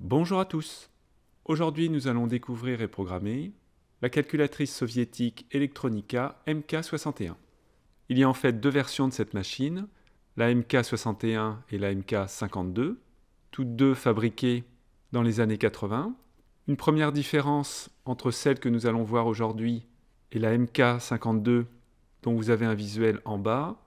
Bonjour à tous. Aujourd'hui, nous allons découvrir et programmer la calculatrice soviétique Electronica MK61. Il y a en fait deux versions de cette machine, la MK61 et la MK52, toutes deux fabriquées dans les années 80. Une première différence entre celle que nous allons voir aujourd'hui et la MK52 dont vous avez un visuel en bas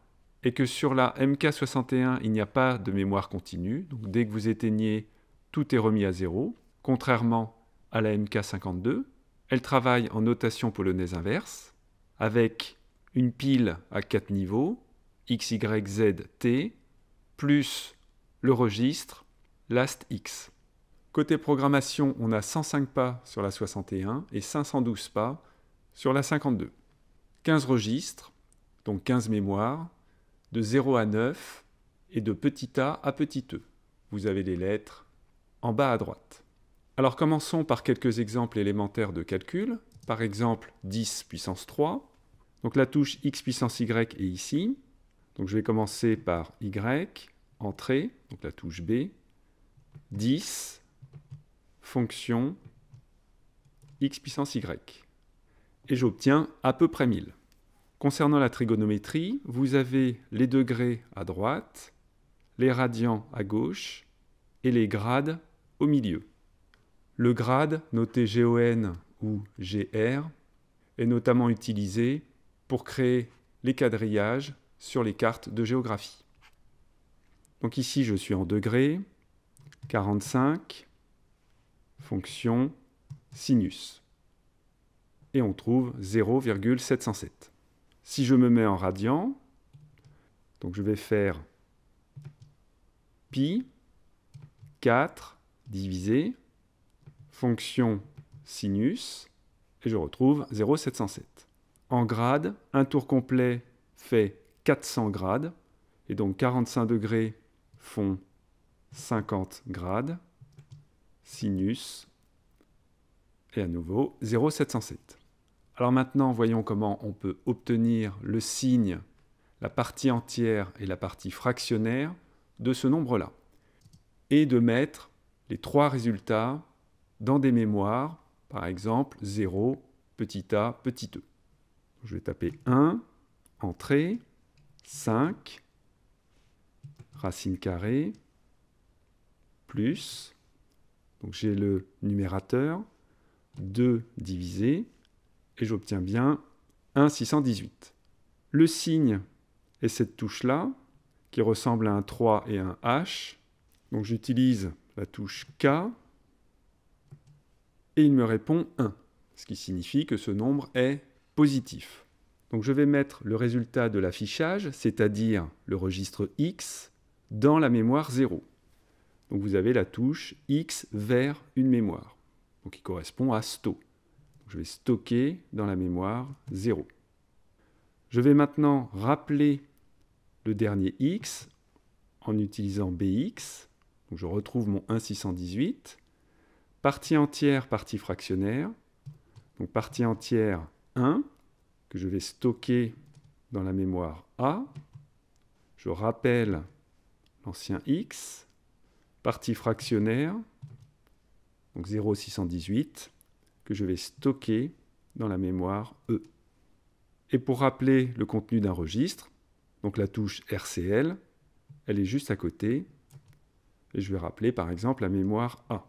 est que sur la MK61, il n'y a pas de mémoire continue. Donc dès que vous éteignez tout est remis à zéro, contrairement à la MK52. Elle travaille en notation polonaise inverse, avec une pile à quatre niveaux, X, Y, Z, T, plus le registre Last X. Côté programmation, on a 105 pas sur la 61 et 512 pas sur la 52. 15 registres, donc 15 mémoires, de 0 à 9 et de petit a à petit e. Vous avez les lettres en bas à droite. Alors commençons par quelques exemples élémentaires de calcul. Par exemple 10 puissance 3. Donc la touche x puissance y est ici. Donc je vais commencer par y, entrée, donc la touche B, 10, fonction x puissance y. Et j'obtiens à peu près 1000. Concernant la trigonométrie, vous avez les degrés à droite, les radians à gauche et les grades au milieu. Le grade, noté GON ou GR, est notamment utilisé pour créer les quadrillages sur les cartes de géographie. Donc ici, je suis en degrés, 45, fonction sinus. Et on trouve 0,707. Si je me mets en radian, donc je vais faire pi 4 divisé, fonction sinus, et je retrouve 0,707. En grade, un tour complet fait 400 grades, et donc 45 degrés font 50 grades, sinus, et à nouveau 0,707. Alors maintenant, voyons comment on peut obtenir le signe, la partie entière et la partie fractionnaire de ce nombre-là, et de mettre les trois résultats dans des mémoires, par exemple 0, petit a, petit e. Je vais taper 1, entrée, 5, racine carrée, plus, donc j'ai le numérateur, 2 divisé, et j'obtiens bien 1,618. Le signe est cette touche-là, qui ressemble à un 3 et un H. Donc j'utilise la touche K, et il me répond 1, ce qui signifie que ce nombre est positif. Donc je vais mettre le résultat de l'affichage, c'est-à-dire le registre X, dans la mémoire 0. Donc vous avez la touche X vers une mémoire, qui correspond à sto. je vais stocker dans la mémoire 0. Je vais maintenant rappeler le dernier X en utilisant BX je retrouve mon 1,618. Partie entière, partie fractionnaire. Donc partie entière 1, que je vais stocker dans la mémoire A. Je rappelle l'ancien x. Partie fractionnaire, donc 0,618, que je vais stocker dans la mémoire E. Et pour rappeler le contenu d'un registre, donc la touche RCL, elle est juste à côté et je vais rappeler par exemple la mémoire A.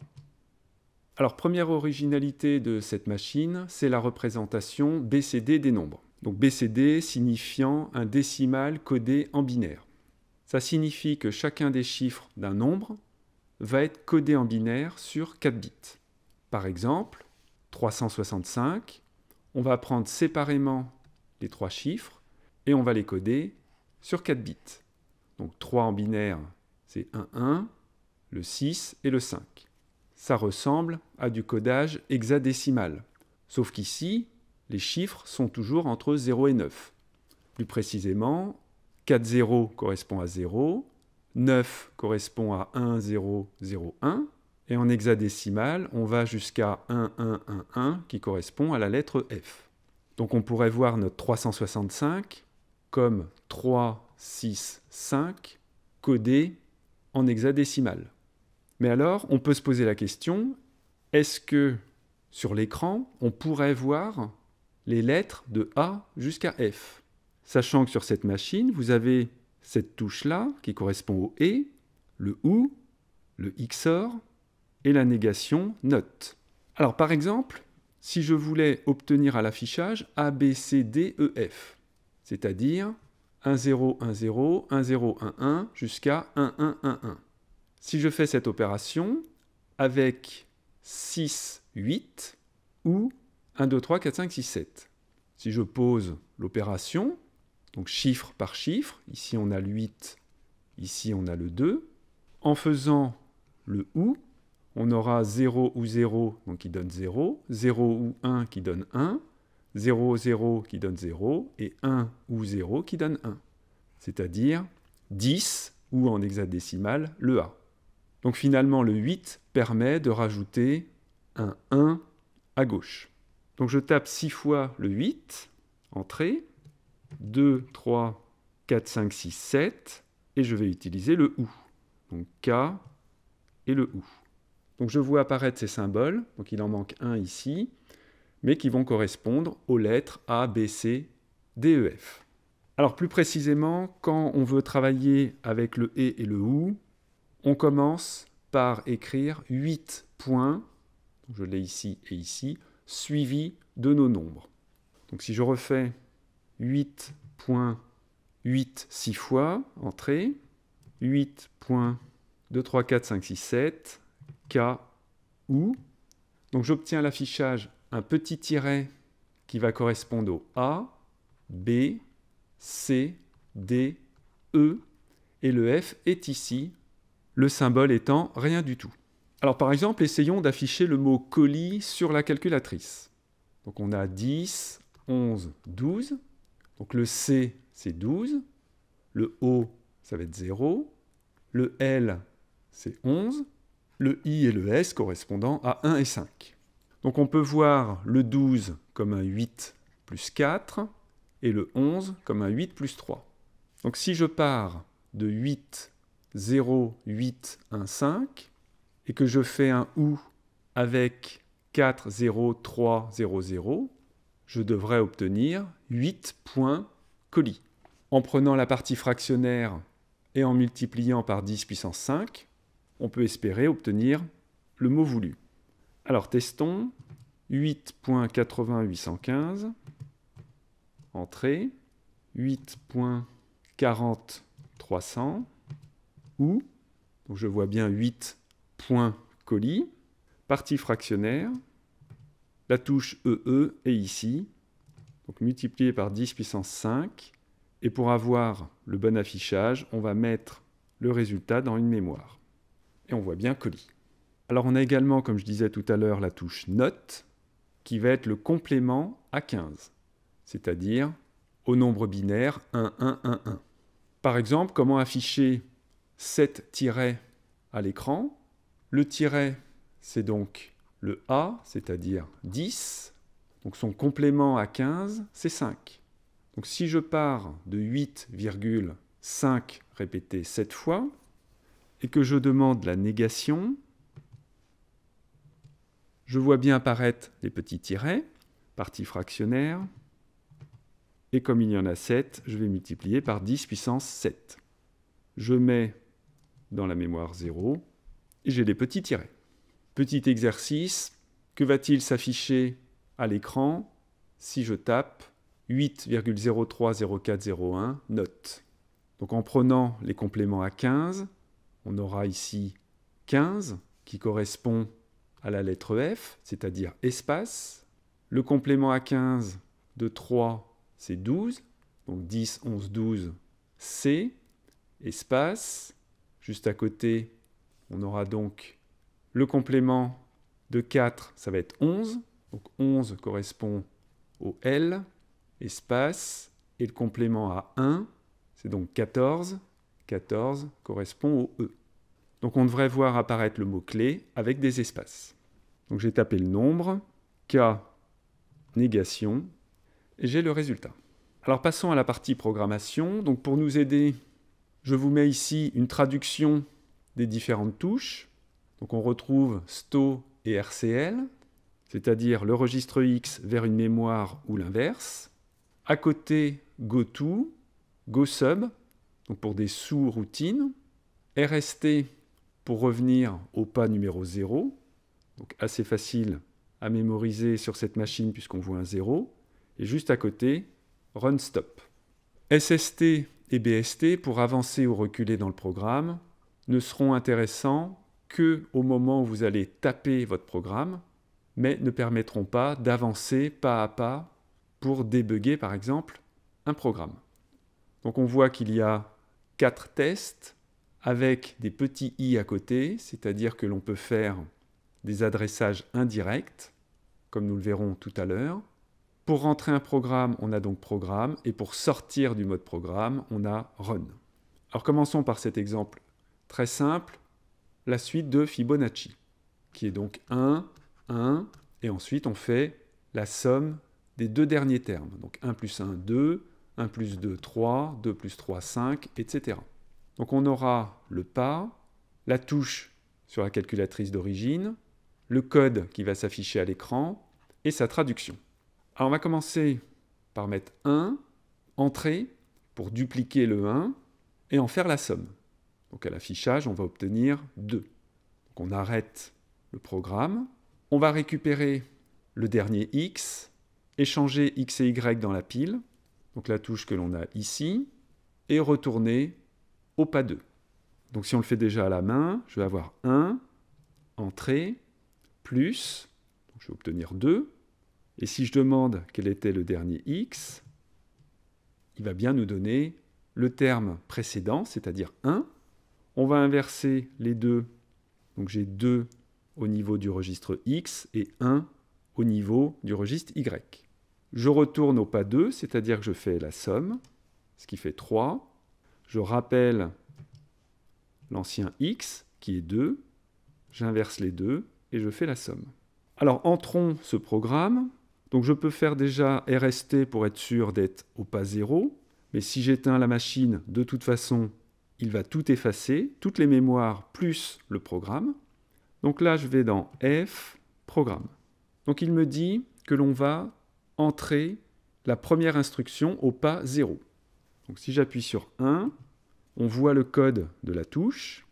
Alors première originalité de cette machine, c'est la représentation BCD des nombres. Donc BCD signifiant un décimal codé en binaire. Ça signifie que chacun des chiffres d'un nombre va être codé en binaire sur 4 bits. Par exemple, 365, on va prendre séparément les trois chiffres et on va les coder sur 4 bits. Donc 3 en binaire, c'est 1, 1 le 6 et le 5. Ça ressemble à du codage hexadécimal, sauf qu'ici, les chiffres sont toujours entre 0 et 9. Plus précisément, 4 0 correspond à 0, 9 correspond à 1 0 0 1, et en hexadécimal, on va jusqu'à 1 1 1 1 qui correspond à la lettre F. Donc on pourrait voir notre 365 comme 3 6 5 codé en hexadécimal. Mais alors, on peut se poser la question, est-ce que sur l'écran, on pourrait voir les lettres de A jusqu'à F Sachant que sur cette machine, vous avez cette touche-là qui correspond au E, le OU, le XOR et la négation note. Alors par exemple, si je voulais obtenir à l'affichage A, B, C, D, E, F, c'est-à-dire 1, 0, 1, 0, 1, 0, 1, 1 jusqu'à 1, 1, 1, 1. Si je fais cette opération avec 6, 8 ou 1, 2, 3, 4, 5, 6, 7. Si je pose l'opération, donc chiffre par chiffre, ici on a le 8, ici on a le 2, en faisant le OU, on aura 0 ou 0, donc qui donne 0, 0 ou 1 qui donne 1, 0, 0 qui donne 0, et 1 ou 0 qui donne 1. C'est-à-dire 10, ou en hexadécimal, le A. Donc finalement, le 8 permet de rajouter un 1 à gauche. Donc je tape 6 fois le 8, entrée, 2, 3, 4, 5, 6, 7, et je vais utiliser le OU. Donc K et le OU. Donc je vois apparaître ces symboles, donc il en manque un ici, mais qui vont correspondre aux lettres A, B, C, D, E, F. Alors plus précisément, quand on veut travailler avec le E et le OU, on commence par écrire 8 points, je l'ai ici et ici, suivi de nos nombres. Donc si je refais 8 points 8 6 fois, entrée, 8 points 2, 3, 4, 5, 6, 7, K ou. Donc j'obtiens l'affichage un petit tiret qui va correspondre au A, B, C, D, E, et le F est ici le symbole étant rien du tout. Alors par exemple, essayons d'afficher le mot colis sur la calculatrice. Donc on a 10, 11, 12. Donc le C, c'est 12. Le O, ça va être 0. Le L, c'est 11. Le I et le S correspondant à 1 et 5. Donc on peut voir le 12 comme un 8 plus 4 et le 11 comme un 8 plus 3. Donc si je pars de 8 0, 8, 1, 5, et que je fais un OU avec 4, 0, 3, 0, 0, je devrais obtenir 8 points colis. En prenant la partie fractionnaire et en multipliant par 10 puissance 5, on peut espérer obtenir le mot voulu. Alors testons 8.80815, entrée, 8.40300, donc je vois bien 8 points colis, partie fractionnaire, la touche EE e est ici, donc multiplié par 10 puissance 5, et pour avoir le bon affichage, on va mettre le résultat dans une mémoire. Et on voit bien colis. Alors on a également, comme je disais tout à l'heure, la touche note, qui va être le complément à 15, c'est-à-dire au nombre binaire 1, 1, 1, 1. Par exemple, comment afficher 7 tirets à l'écran. Le tiret, c'est donc le A, c'est-à-dire 10. Donc son complément à 15, c'est 5. Donc si je pars de 8,5 répété 7 fois, et que je demande la négation, je vois bien apparaître les petits tirets, partie fractionnaire, et comme il y en a 7, je vais multiplier par 10 puissance 7. Je mets dans la mémoire 0 et j'ai des petits tirets. Petit exercice, que va-t-il s'afficher à l'écran si je tape 8,030401 note Donc en prenant les compléments à 15, on aura ici 15 qui correspond à la lettre F, c'est-à-dire espace. Le complément à 15 de 3, c'est 12. Donc 10, 11, 12, C, espace. Juste à côté, on aura donc le complément de 4, ça va être 11. Donc 11 correspond au L, espace, et le complément à 1, c'est donc 14. 14 correspond au E. Donc on devrait voir apparaître le mot-clé avec des espaces. Donc j'ai tapé le nombre, K, négation, et j'ai le résultat. Alors passons à la partie programmation. Donc pour nous aider, je vous mets ici une traduction des différentes touches. Donc on retrouve STO et RCL, c'est-à-dire le registre X vers une mémoire ou l'inverse. À côté, GoTo, GoSub, donc pour des sous-routines. RST pour revenir au pas numéro 0, donc assez facile à mémoriser sur cette machine puisqu'on voit un 0. Et juste à côté, run stop. SST et BST pour avancer ou reculer dans le programme ne seront intéressants que au moment où vous allez taper votre programme, mais ne permettront pas d'avancer pas à pas pour débugger par exemple un programme. Donc on voit qu'il y a quatre tests avec des petits i à côté, c'est-à-dire que l'on peut faire des adressages indirects, comme nous le verrons tout à l'heure, pour rentrer un programme, on a donc programme, et pour sortir du mode programme, on a run. Alors commençons par cet exemple très simple, la suite de Fibonacci, qui est donc 1, 1, et ensuite on fait la somme des deux derniers termes. Donc 1 plus 1, 2, 1 plus 2, 3, 2 plus 3, 5, etc. Donc on aura le pas, la touche sur la calculatrice d'origine, le code qui va s'afficher à l'écran et sa traduction. Alors on va commencer par mettre 1, entrée, pour dupliquer le 1 et en faire la somme. Donc à l'affichage, on va obtenir 2. Donc on arrête le programme. On va récupérer le dernier x, échanger x et y dans la pile, donc la touche que l'on a ici, et retourner au pas 2. Donc si on le fait déjà à la main, je vais avoir 1, entrée, plus, je vais obtenir 2, et si je demande quel était le dernier x, il va bien nous donner le terme précédent, c'est-à-dire 1. On va inverser les deux. Donc j'ai 2 au niveau du registre x et 1 au niveau du registre y. Je retourne au pas 2, c'est-à-dire que je fais la somme, ce qui fait 3. Je rappelle l'ancien x, qui est 2. J'inverse les deux et je fais la somme. Alors entrons ce programme donc je peux faire déjà RST pour être sûr d'être au pas zéro, mais si j'éteins la machine, de toute façon, il va tout effacer, toutes les mémoires plus le programme. Donc là, je vais dans F, programme. Donc il me dit que l'on va entrer la première instruction au pas 0. Donc si j'appuie sur 1, on voit le code de la touche.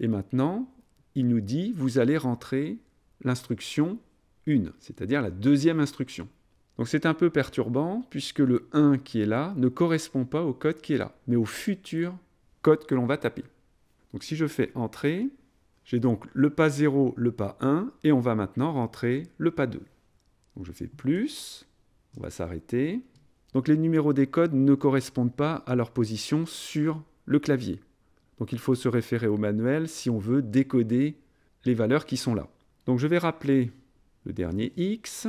Et maintenant, il nous dit, vous allez rentrer l'instruction c'est-à-dire la deuxième instruction. Donc c'est un peu perturbant puisque le 1 qui est là ne correspond pas au code qui est là, mais au futur code que l'on va taper. Donc si je fais entrer, j'ai donc le pas 0, le pas 1, et on va maintenant rentrer le pas 2. Donc je fais plus, on va s'arrêter. Donc les numéros des codes ne correspondent pas à leur position sur le clavier. Donc il faut se référer au manuel si on veut décoder les valeurs qui sont là. Donc je vais rappeler le dernier x.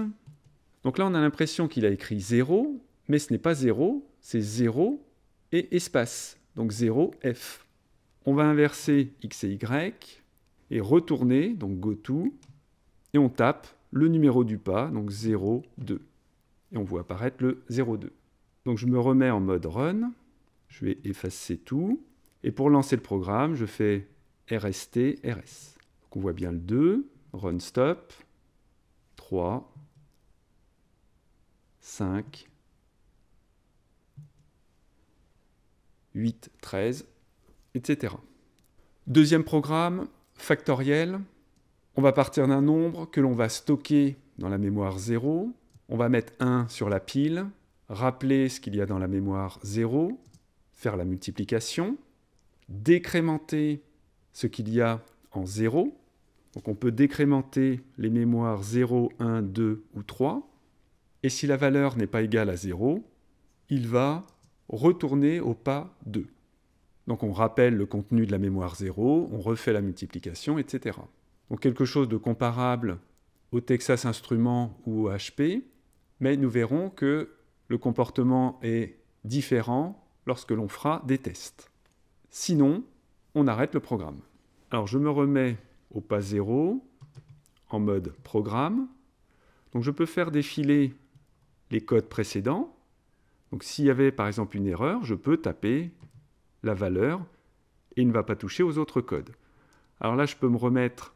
Donc là, on a l'impression qu'il a écrit 0, mais ce n'est pas 0, c'est 0 et espace, donc 0f. On va inverser x et y, et retourner, donc to, et on tape le numéro du pas, donc 0, 2. Et on voit apparaître le 02. Donc je me remets en mode run, je vais effacer tout, et pour lancer le programme, je fais rst, rs. Donc on voit bien le 2, run stop, 3, 5, 8, 13, etc. Deuxième programme, factoriel. On va partir d'un nombre que l'on va stocker dans la mémoire 0. On va mettre 1 sur la pile, rappeler ce qu'il y a dans la mémoire 0, faire la multiplication, décrémenter ce qu'il y a en 0, donc on peut décrémenter les mémoires 0, 1, 2 ou 3. Et si la valeur n'est pas égale à 0, il va retourner au pas 2. Donc on rappelle le contenu de la mémoire 0, on refait la multiplication, etc. Donc quelque chose de comparable au Texas Instruments ou au HP, mais nous verrons que le comportement est différent lorsque l'on fera des tests. Sinon, on arrête le programme. Alors je me remets au pas 0 en mode programme. Donc je peux faire défiler les codes précédents. Donc s'il y avait par exemple une erreur, je peux taper la valeur et il ne va pas toucher aux autres codes. Alors là, je peux me remettre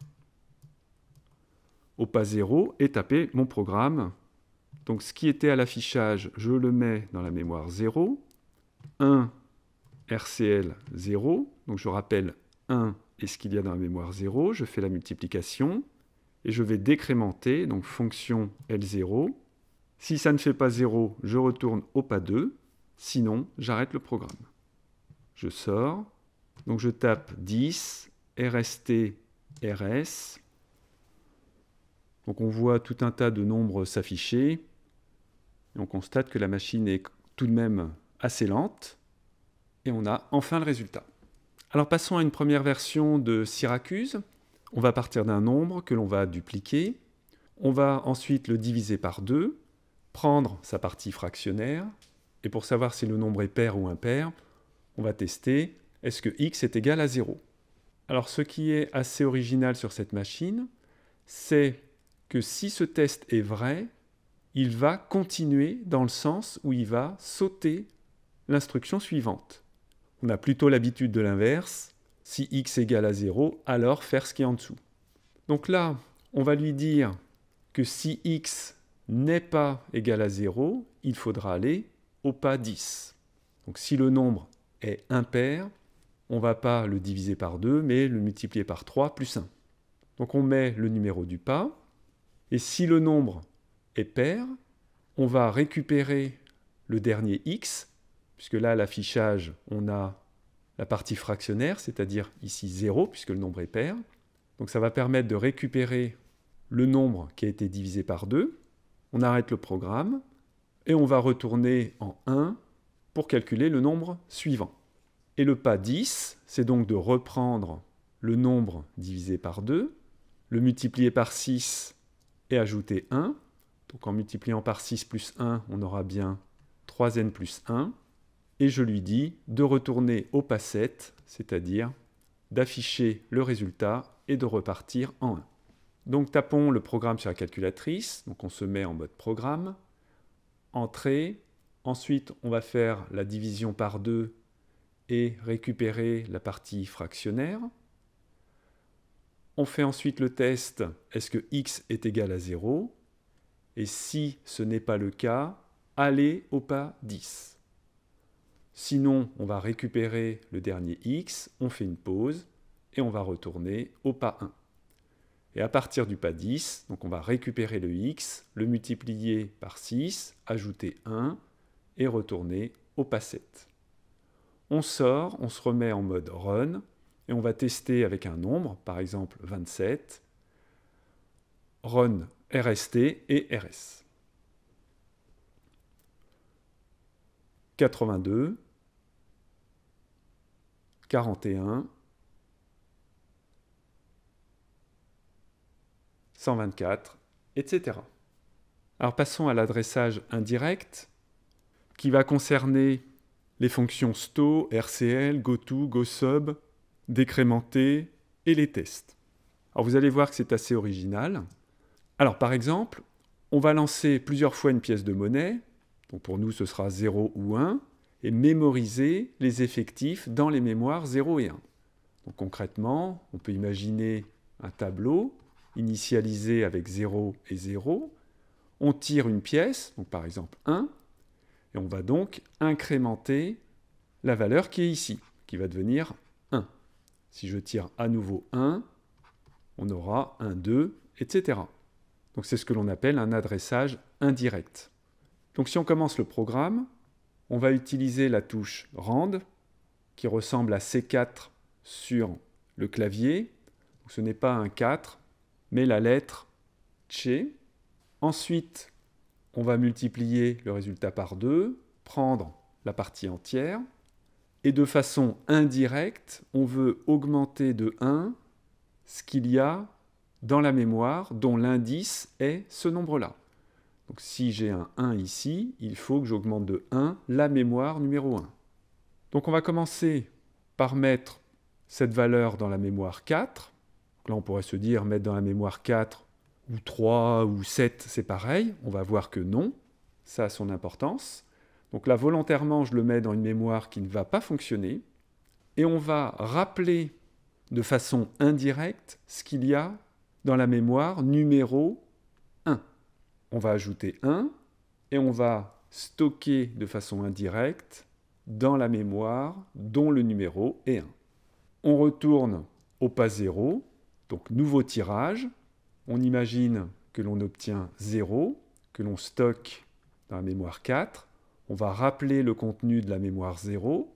au pas 0 et taper mon programme. Donc ce qui était à l'affichage, je le mets dans la mémoire 0. 1 RCL 0. Donc je rappelle 1 et ce qu'il y a dans la mémoire 0, je fais la multiplication, et je vais décrémenter, donc fonction L0. Si ça ne fait pas 0, je retourne au pas 2, sinon j'arrête le programme. Je sors, donc je tape 10, RST, RS. Donc on voit tout un tas de nombres s'afficher, et on constate que la machine est tout de même assez lente, et on a enfin le résultat. Alors passons à une première version de Syracuse. On va partir d'un nombre que l'on va dupliquer. On va ensuite le diviser par 2, prendre sa partie fractionnaire, et pour savoir si le nombre est pair ou impair, on va tester est-ce que x est égal à 0. Alors ce qui est assez original sur cette machine, c'est que si ce test est vrai, il va continuer dans le sens où il va sauter l'instruction suivante. On a plutôt l'habitude de l'inverse. Si x égale à 0, alors faire ce qui est en dessous. Donc là, on va lui dire que si x n'est pas égal à 0, il faudra aller au pas 10. Donc si le nombre est impair, on ne va pas le diviser par 2, mais le multiplier par 3 plus 1. Donc on met le numéro du pas, et si le nombre est pair, on va récupérer le dernier x puisque là, l'affichage, on a la partie fractionnaire, c'est-à-dire ici 0, puisque le nombre est pair. Donc ça va permettre de récupérer le nombre qui a été divisé par 2. On arrête le programme et on va retourner en 1 pour calculer le nombre suivant. Et le pas 10, c'est donc de reprendre le nombre divisé par 2, le multiplier par 6 et ajouter 1. Donc en multipliant par 6 plus 1, on aura bien 3n plus 1 et je lui dis de retourner au pas 7, c'est-à-dire d'afficher le résultat et de repartir en 1. Donc tapons le programme sur la calculatrice, donc on se met en mode programme, entrée, ensuite on va faire la division par 2 et récupérer la partie fractionnaire. On fait ensuite le test, est-ce que x est égal à 0 Et si ce n'est pas le cas, allez au pas 10. Sinon, on va récupérer le dernier x, on fait une pause et on va retourner au pas 1. Et à partir du pas 10, donc on va récupérer le x, le multiplier par 6, ajouter 1 et retourner au pas 7. On sort, on se remet en mode run et on va tester avec un nombre, par exemple 27, run RST et RS. 82, 41, 124, etc. Alors passons à l'adressage indirect qui va concerner les fonctions sto, rcl, goto, gosub, Décrémenter et les tests. Alors vous allez voir que c'est assez original. Alors par exemple, on va lancer plusieurs fois une pièce de monnaie. Donc pour nous ce sera 0 ou 1 et mémoriser les effectifs dans les mémoires 0 et 1. Donc concrètement, on peut imaginer un tableau initialisé avec 0 et 0. On tire une pièce, donc par exemple 1, et on va donc incrémenter la valeur qui est ici, qui va devenir 1. Si je tire à nouveau 1, on aura 1, 2, etc. Donc c'est ce que l'on appelle un adressage indirect. Donc si on commence le programme, on va utiliser la touche Rand, qui ressemble à C4 sur le clavier. Ce n'est pas un 4, mais la lettre Che. Ensuite, on va multiplier le résultat par 2, prendre la partie entière, et de façon indirecte, on veut augmenter de 1 ce qu'il y a dans la mémoire dont l'indice est ce nombre-là. Donc si j'ai un 1 ici, il faut que j'augmente de 1 la mémoire numéro 1. Donc on va commencer par mettre cette valeur dans la mémoire 4. là on pourrait se dire mettre dans la mémoire 4 ou 3 ou 7, c'est pareil. On va voir que non, ça a son importance. Donc là volontairement je le mets dans une mémoire qui ne va pas fonctionner. Et on va rappeler de façon indirecte ce qu'il y a dans la mémoire numéro on va ajouter 1 et on va stocker de façon indirecte dans la mémoire dont le numéro est 1. On retourne au pas 0, donc nouveau tirage. On imagine que l'on obtient 0, que l'on stocke dans la mémoire 4. On va rappeler le contenu de la mémoire 0.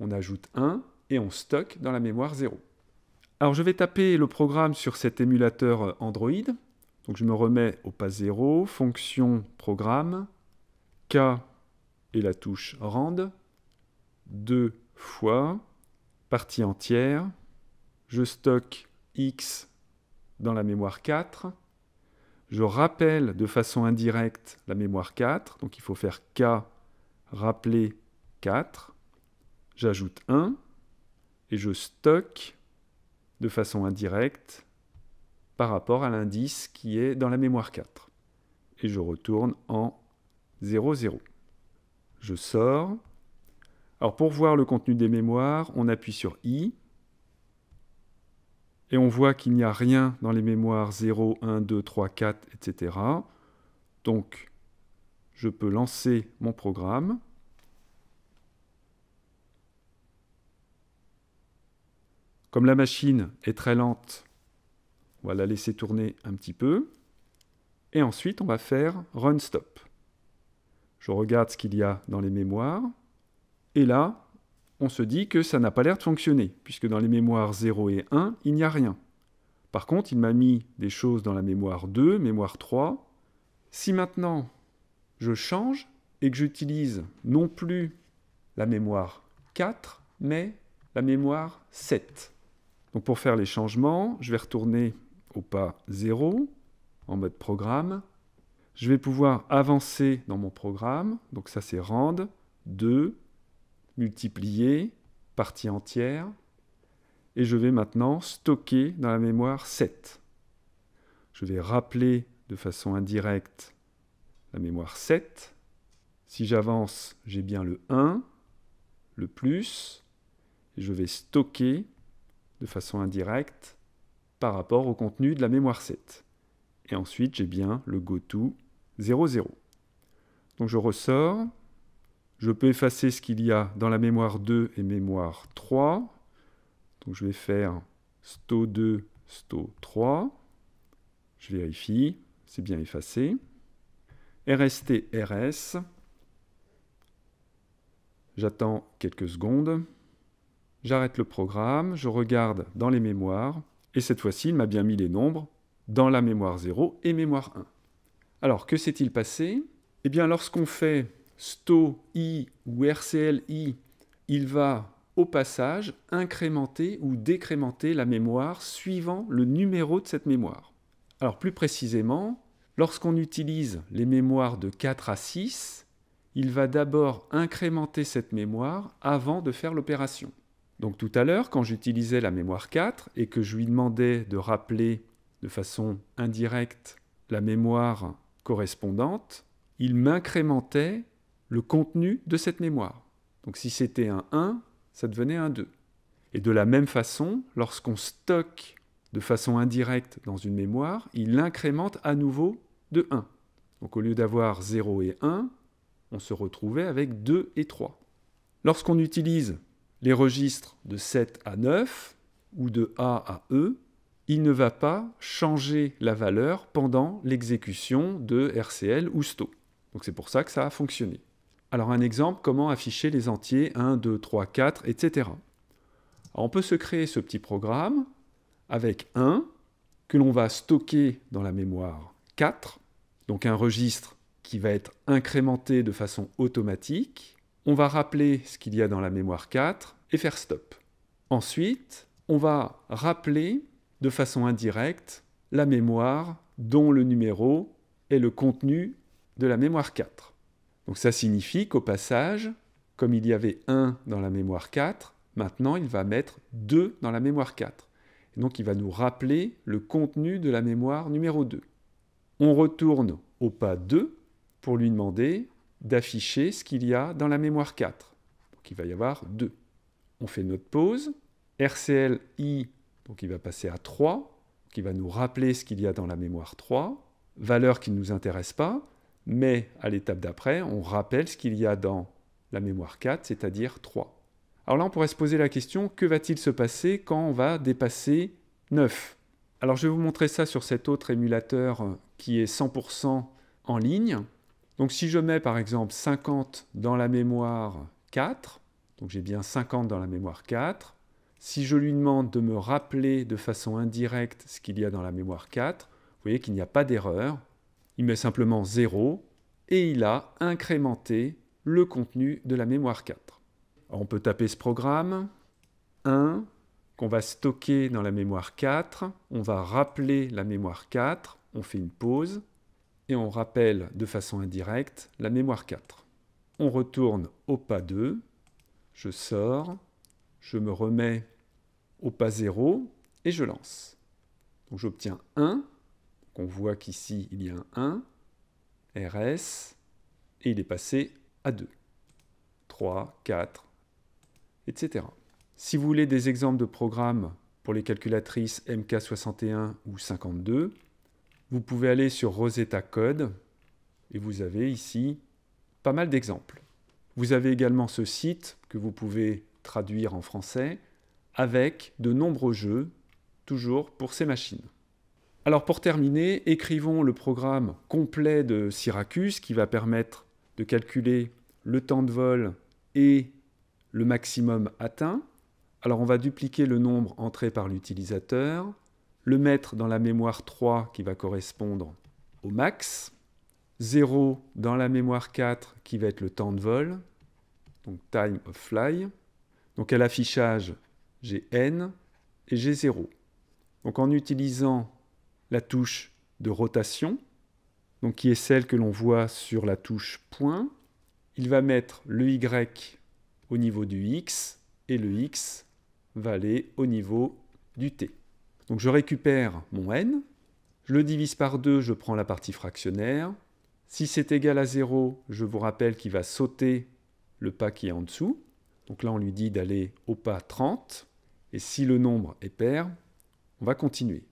On ajoute 1 et on stocke dans la mémoire 0. Alors je vais taper le programme sur cet émulateur Android donc je me remets au pas 0, fonction programme, K et la touche rand, 2 fois, partie entière, je stocke x dans la mémoire 4, je rappelle de façon indirecte la mémoire 4, donc il faut faire K rappeler 4, j'ajoute 1, et je stocke de façon indirecte par rapport à l'indice qui est dans la mémoire 4. Et je retourne en 0, 0. Je sors. Alors pour voir le contenu des mémoires, on appuie sur I. Et on voit qu'il n'y a rien dans les mémoires 0, 1, 2, 3, 4, etc. Donc je peux lancer mon programme. Comme la machine est très lente, on va la laisser tourner un petit peu. Et ensuite, on va faire run stop. Je regarde ce qu'il y a dans les mémoires. Et là, on se dit que ça n'a pas l'air de fonctionner, puisque dans les mémoires 0 et 1, il n'y a rien. Par contre, il m'a mis des choses dans la mémoire 2, mémoire 3. Si maintenant je change et que j'utilise non plus la mémoire 4, mais la mémoire 7. Donc pour faire les changements, je vais retourner pas 0 en mode programme. Je vais pouvoir avancer dans mon programme. Donc ça c'est rand 2 multiplier, partie entière. Et je vais maintenant stocker dans la mémoire 7. Je vais rappeler de façon indirecte la mémoire 7. Si j'avance, j'ai bien le 1, le plus. je vais stocker de façon indirecte par rapport au contenu de la mémoire 7. Et ensuite, j'ai bien le goto 00. Donc je ressors, je peux effacer ce qu'il y a dans la mémoire 2 et mémoire 3. Donc je vais faire sto 2, sto 3. Je vérifie, c'est bien effacé. RST RS. J'attends quelques secondes. J'arrête le programme, je regarde dans les mémoires et cette fois-ci, il m'a bien mis les nombres dans la mémoire 0 et mémoire 1. Alors, que s'est-il passé Eh bien, lorsqu'on fait sto i ou rcl i, il va au passage incrémenter ou décrémenter la mémoire suivant le numéro de cette mémoire. Alors plus précisément, lorsqu'on utilise les mémoires de 4 à 6, il va d'abord incrémenter cette mémoire avant de faire l'opération. Donc tout à l'heure, quand j'utilisais la mémoire 4 et que je lui demandais de rappeler de façon indirecte la mémoire correspondante, il m'incrémentait le contenu de cette mémoire. Donc si c'était un 1, ça devenait un 2. Et de la même façon, lorsqu'on stocke de façon indirecte dans une mémoire, il l'incrémente à nouveau de 1. Donc au lieu d'avoir 0 et 1, on se retrouvait avec 2 et 3. Lorsqu'on utilise les registres de 7 à 9 ou de A à E, il ne va pas changer la valeur pendant l'exécution de RCL ou STO. Donc c'est pour ça que ça a fonctionné. Alors un exemple, comment afficher les entiers 1, 2, 3, 4, etc. on peut se créer ce petit programme avec 1 que l'on va stocker dans la mémoire 4, donc un registre qui va être incrémenté de façon automatique. On va rappeler ce qu'il y a dans la mémoire 4 et faire stop. Ensuite, on va rappeler de façon indirecte la mémoire dont le numéro est le contenu de la mémoire 4. Donc ça signifie qu'au passage, comme il y avait 1 dans la mémoire 4, maintenant il va mettre 2 dans la mémoire 4. donc il va nous rappeler le contenu de la mémoire numéro 2. On retourne au pas 2 pour lui demander d'afficher ce qu'il y a dans la mémoire 4. Donc il va y avoir 2 on fait notre pause. RCL I, donc il va passer à 3, qui va nous rappeler ce qu'il y a dans la mémoire 3, valeur qui ne nous intéresse pas, mais à l'étape d'après, on rappelle ce qu'il y a dans la mémoire 4, c'est-à-dire 3. Alors là, on pourrait se poser la question, que va-t-il se passer quand on va dépasser 9 Alors je vais vous montrer ça sur cet autre émulateur qui est 100% en ligne. Donc si je mets par exemple 50 dans la mémoire 4, donc j'ai bien 50 dans la mémoire 4. Si je lui demande de me rappeler de façon indirecte ce qu'il y a dans la mémoire 4, vous voyez qu'il n'y a pas d'erreur. Il met simplement 0 et il a incrémenté le contenu de la mémoire 4. on peut taper ce programme 1 qu'on va stocker dans la mémoire 4, on va rappeler la mémoire 4, on fait une pause et on rappelle de façon indirecte la mémoire 4. On retourne au pas 2 je sors, je me remets au pas 0 et je lance. Donc j'obtiens 1, on voit qu'ici il y a un 1, RS, et il est passé à 2, 3, 4, etc. Si vous voulez des exemples de programmes pour les calculatrices MK61 ou 52, vous pouvez aller sur Rosetta Code et vous avez ici pas mal d'exemples. Vous avez également ce site vous pouvez traduire en français, avec de nombreux jeux, toujours pour ces machines. Alors pour terminer, écrivons le programme complet de Syracuse qui va permettre de calculer le temps de vol et le maximum atteint. Alors on va dupliquer le nombre entré par l'utilisateur, le mettre dans la mémoire 3 qui va correspondre au max, 0 dans la mémoire 4 qui va être le temps de vol, donc time of fly. Donc à l'affichage, j'ai n et j'ai 0. Donc en utilisant la touche de rotation, donc qui est celle que l'on voit sur la touche point, il va mettre le y au niveau du x et le x va aller au niveau du t. Donc je récupère mon n, je le divise par 2, je prends la partie fractionnaire. Si c'est égal à 0, je vous rappelle qu'il va sauter le pas qui est en dessous. Donc là, on lui dit d'aller au pas 30. Et si le nombre est pair, on va continuer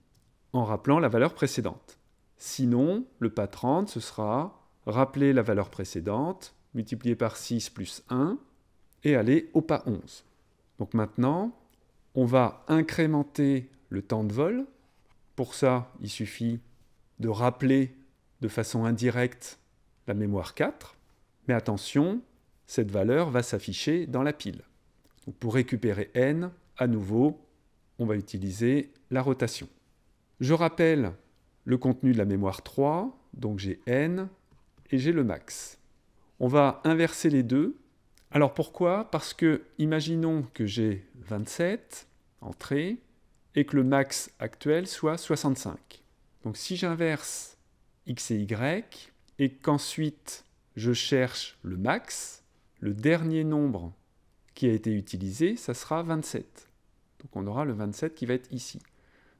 en rappelant la valeur précédente. Sinon, le pas 30, ce sera rappeler la valeur précédente, multiplier par 6 plus 1, et aller au pas 11. Donc maintenant, on va incrémenter le temps de vol. Pour ça, il suffit de rappeler de façon indirecte la mémoire 4. Mais attention, cette valeur va s'afficher dans la pile. pour récupérer n, à nouveau, on va utiliser la rotation. Je rappelle le contenu de la mémoire 3, donc j'ai n et j'ai le max. On va inverser les deux. Alors pourquoi Parce que imaginons que j'ai 27, entrée, et que le max actuel soit 65. Donc si j'inverse x et y, et qu'ensuite je cherche le max, le dernier nombre qui a été utilisé, ça sera 27. Donc on aura le 27 qui va être ici.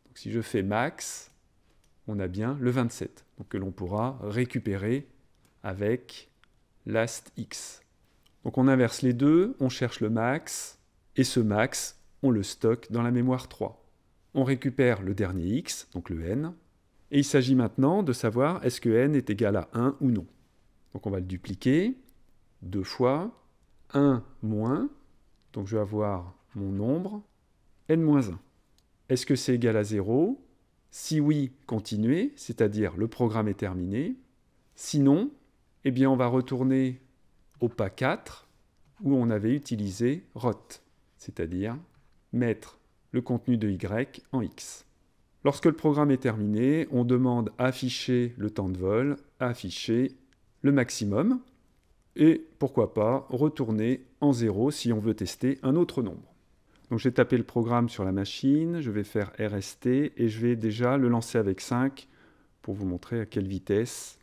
Donc si je fais max, on a bien le 27, donc que l'on pourra récupérer avec last x. Donc on inverse les deux, on cherche le max, et ce max, on le stocke dans la mémoire 3. On récupère le dernier x, donc le n, et il s'agit maintenant de savoir est-ce que n est égal à 1 ou non. Donc on va le dupliquer, deux fois 1 moins, donc je vais avoir mon nombre, n-1. Est-ce que c'est égal à 0 Si oui, continuez, c'est-à-dire le programme est terminé. Sinon, eh bien on va retourner au pas 4 où on avait utilisé ROT, c'est-à-dire mettre le contenu de Y en X. Lorsque le programme est terminé, on demande afficher le temps de vol, afficher le maximum, et pourquoi pas retourner en 0 si on veut tester un autre nombre. Donc j'ai tapé le programme sur la machine, je vais faire RST et je vais déjà le lancer avec 5 pour vous montrer à quelle vitesse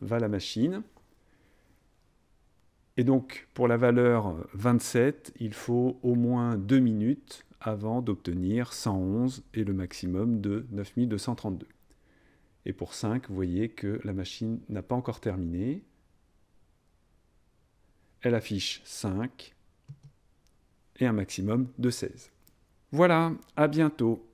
va la machine. Et donc pour la valeur 27, il faut au moins 2 minutes avant d'obtenir 111 et le maximum de 9232. Et pour 5, vous voyez que la machine n'a pas encore terminé, elle affiche 5 et un maximum de 16. Voilà, à bientôt.